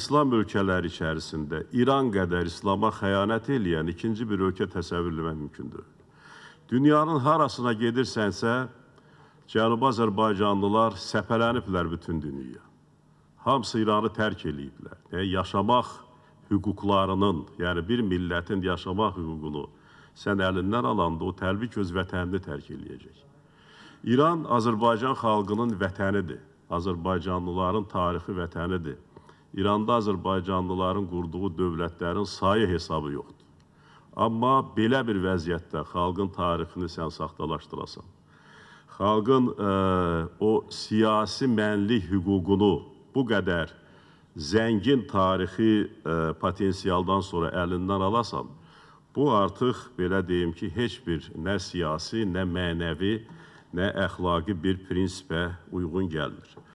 İslam ölkələri içərisində İran qədər İslama xəyanət eləyən ikinci bir ölkə təsəvvürləmək mümkündür. Dünyanın harasına gedirsənsə, Cənubi Azərbaycanlılar səpələniblər bütün dünyaya. Hamısı İranı tərk eləyiblər. Yəni, yaşamaq hüquqlarının, yəni bir millətin yaşamaq hüququnu sən əlindən alanda o təlbik öz vətənini tərk eləyəcək. İran Azərbaycan xalqının vətənidir. Azərbaycanlıların tarixi vətənidir. İranda azərbaycanlıların qurduğu dövlətlərin sayı hesabı yoxdur. Amma belə bir vəziyyətdə xalqın tarixini sən saxtalaşdırasan, xalqın ə, e, o siyasi mənlik hüququnu bu qədər zəngin tarixi ə, e, potensialdan sonra əlindən alasan, bu artıq belə deyim ki, heç bir nə siyasi, nə mənəvi, nə əxlaqi bir prinsipə uyğun gəlmir.